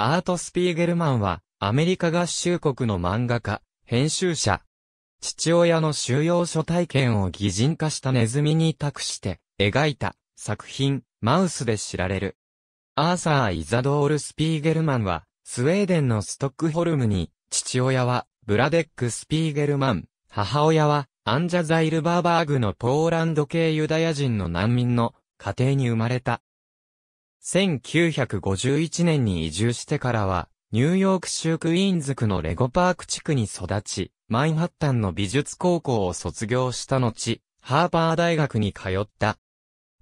アート・スピーゲルマンは、アメリカ合衆国の漫画家、編集者。父親の収容所体験を擬人化したネズミに託して、描いた作品、マウスで知られる。アーサー・イザドール・スピーゲルマンは、スウェーデンのストックホルムに、父親は、ブラデック・スピーゲルマン、母親は、アンジャザイルバーバーグのポーランド系ユダヤ人の難民の家庭に生まれた。1951年に移住してからは、ニューヨーク州クイーンズ区のレゴパーク地区に育ち、マインハッタンの美術高校を卒業した後、ハーパー大学に通った。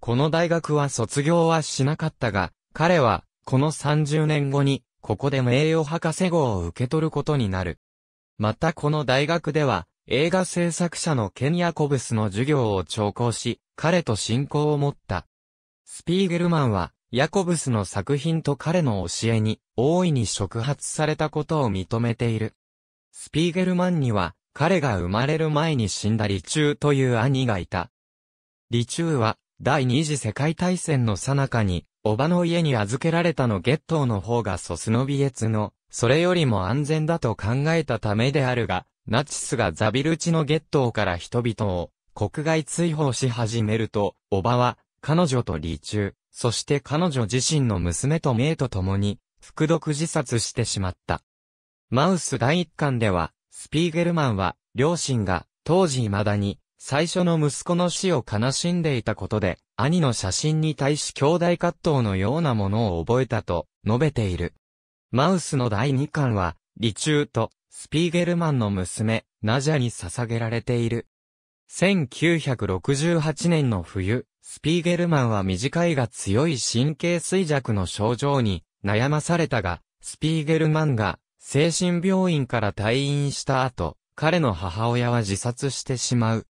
この大学は卒業はしなかったが、彼は、この30年後に、ここで名誉博士号を受け取ることになる。またこの大学では、映画制作者のケニア・コブスの授業を聴講し、彼と親交を持った。スピーゲルマンは、ヤコブスの作品と彼の教えに大いに触発されたことを認めている。スピーゲルマンには、彼が生まれる前に死んだリチューという兄がいた。リチューは、第二次世界大戦の最中に、おばの家に預けられたのゲットーの方がソスノビエツの、それよりも安全だと考えたためであるが、ナチスがザビルチのゲットーから人々を国外追放し始めると、おばは、彼女とリチュー、そして彼女自身の娘とメイと共に、服毒自殺してしまった。マウス第一巻では、スピーゲルマンは、両親が、当時未だに、最初の息子の死を悲しんでいたことで、兄の写真に対し兄弟葛藤のようなものを覚えたと、述べている。マウスの第2巻は、リチューと、スピーゲルマンの娘、ナジャに捧げられている。1968年の冬、スピーゲルマンは短いが強い神経衰弱の症状に悩まされたが、スピーゲルマンが精神病院から退院した後、彼の母親は自殺してしまう。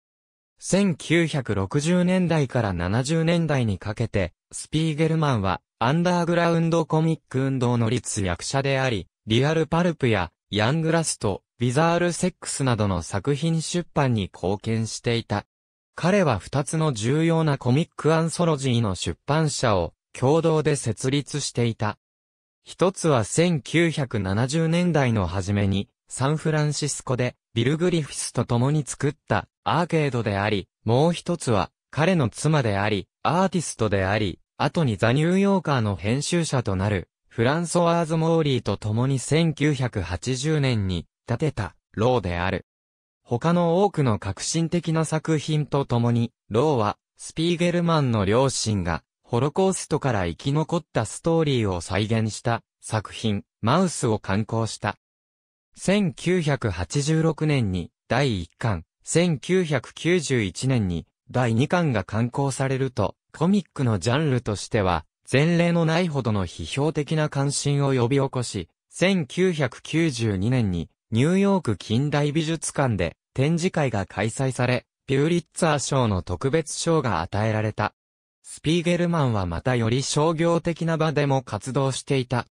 1960年代から70年代にかけて、スピーゲルマンはアンダーグラウンドコミック運動の立役者であり、リアルパルプやヤングラスト、ビザールセックスなどの作品出版に貢献していた。彼は二つの重要なコミックアンソロジーの出版社を共同で設立していた。一つは1970年代の初めにサンフランシスコでビル・グリフィスと共に作ったアーケードであり、もう一つは彼の妻であり、アーティストであり、後にザ・ニューヨーカーの編集者となるフランソワーズ・モーリーと共に1980年に建てたローである。他の多くの革新的な作品とともに、ローは、スピーゲルマンの両親が、ホロコーストから生き残ったストーリーを再現した作品、マウスを刊行した。1986年に第1巻、1991年に第2巻が刊行されると、コミックのジャンルとしては、前例のないほどの批評的な関心を呼び起こし、1992年にニューヨーク近代美術館で展示会が開催され、ピューリッツァー賞の特別賞が与えられた。スピーゲルマンはまたより商業的な場でも活動していた。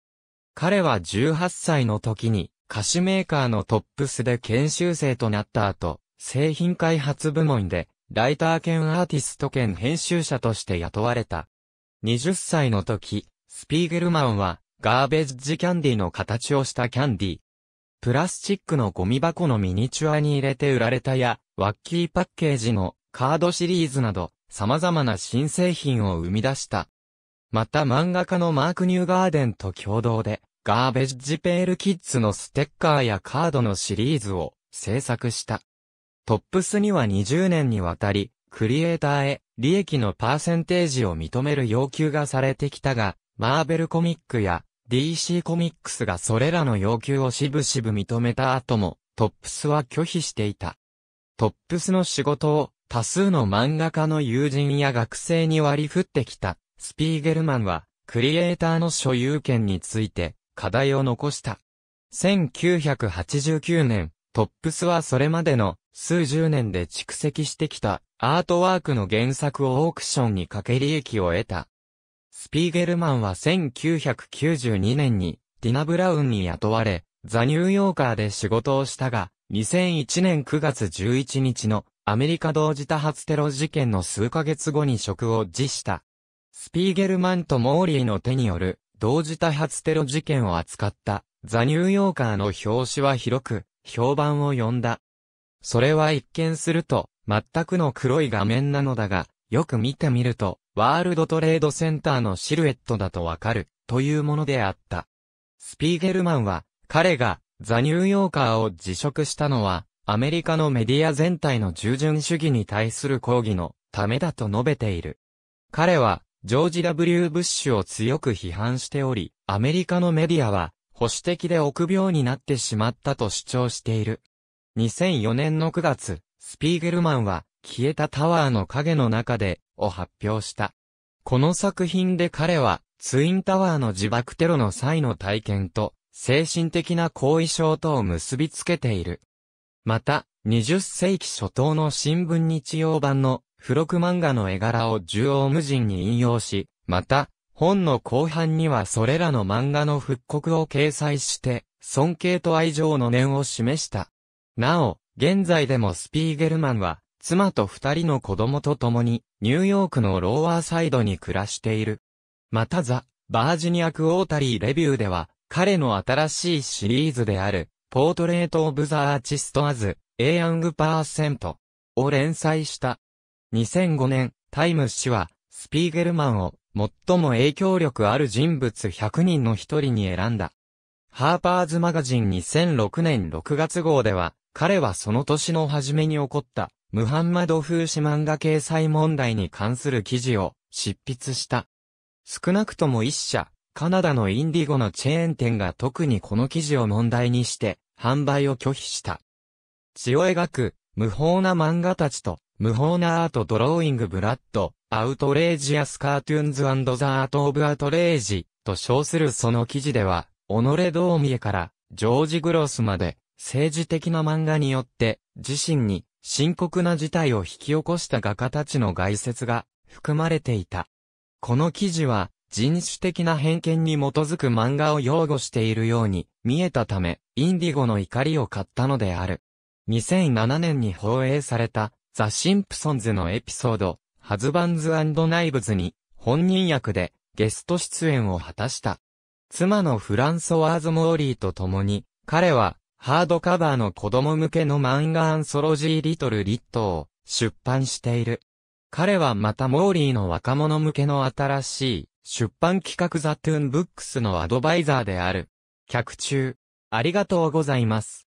彼は18歳の時に菓子メーカーのトップスで研修生となった後、製品開発部門でライター兼アーティスト兼編集者として雇われた。20歳の時、スピーゲルマンはガーベッジキャンディの形をしたキャンディ、プラスチックのゴミ箱のミニチュアに入れて売られたや、ワッキーパッケージのカードシリーズなど、様々な新製品を生み出した。また漫画家のマーク・ニューガーデンと共同で、ガーベッジ・ペール・キッズのステッカーやカードのシリーズを制作した。トップスには20年にわたり、クリエイターへ利益のパーセンテージを認める要求がされてきたが、マーベルコミックや DC コミックスがそれらの要求をしぶしぶ認めた後も、トップスは拒否していた。トップスの仕事を多数の漫画家の友人や学生に割り振ってきた、スピーゲルマンは、クリエイターの所有権について、課題を残した。1989年、トップスはそれまでの数十年で蓄積してきたアートワークの原作をオークションにかけ利益を得た。スピーゲルマンは1992年にディナ・ブラウンに雇われ、ザ・ニューヨーカーで仕事をしたが、2001年9月11日のアメリカ同時多発テロ事件の数ヶ月後に職を辞した。スピーゲルマンとモーリーの手による同時多発テロ事件を扱ったザ・ニューヨーカーの表紙は広く評判を呼んだ。それは一見すると全くの黒い画面なのだが、よく見てみると、ワールドトレードセンターのシルエットだとわかる、というものであった。スピーゲルマンは、彼が、ザ・ニューヨーカーを辞職したのは、アメリカのメディア全体の従順主義に対する抗議のためだと述べている。彼は、ジョージ・ W・ ブッシュを強く批判しており、アメリカのメディアは、保守的で臆病になってしまったと主張している。2004年の9月、スピーゲルマンは、消えたタワーの影の中で、を発表した。この作品で彼は、ツインタワーの自爆テロの際の体験と、精神的な後遺症とを結びつけている。また、20世紀初頭の新聞日曜版の付録漫画の絵柄を縦横無尽に引用し、また、本の後半にはそれらの漫画の復刻を掲載して、尊敬と愛情の念を示した。なお、現在でもスピーゲルマンは、妻と二人の子供と共に、ニューヨークのローワーサイドに暮らしている。またザ・バージニア・クオータリー・レビューでは、彼の新しいシリーズである、ポートレート・オブ・ザ・アーチスト・アズ、エイ・ヤング・パーセントを連載した。2005年、タイム氏は、スピーゲルマンを、最も影響力ある人物100人の一人に選んだ。ハーパーズマガジン2006年6月号では、彼はその年の初めに起こったムハンマド風刺漫画掲載問題に関する記事を執筆した。少なくとも一社、カナダのインディゴのチェーン店が特にこの記事を問題にして販売を拒否した。血を描く無法な漫画たちと無法なアートドローイングブラッド、アウトレージアスカートゥーンズザ・アート・オブ・アトレージと称するその記事では、己う見えからジョージ・グロスまで政治的な漫画によって自身に深刻な事態を引き起こした画家たちの概説が含まれていた。この記事は人種的な偏見に基づく漫画を擁護しているように見えたため、インディゴの怒りを買ったのである。2007年に放映されたザ・シンプソンズのエピソード、ハズバンズナイブズに本人役でゲスト出演を果たした。妻のフランソワーズ・モーリーと共に、彼はハードカバーの子供向けの漫画アンソロジーリトルリットを出版している。彼はまたモーリーの若者向けの新しい出版企画ザトゥーンブックスのアドバイザーである。客中、ありがとうございます。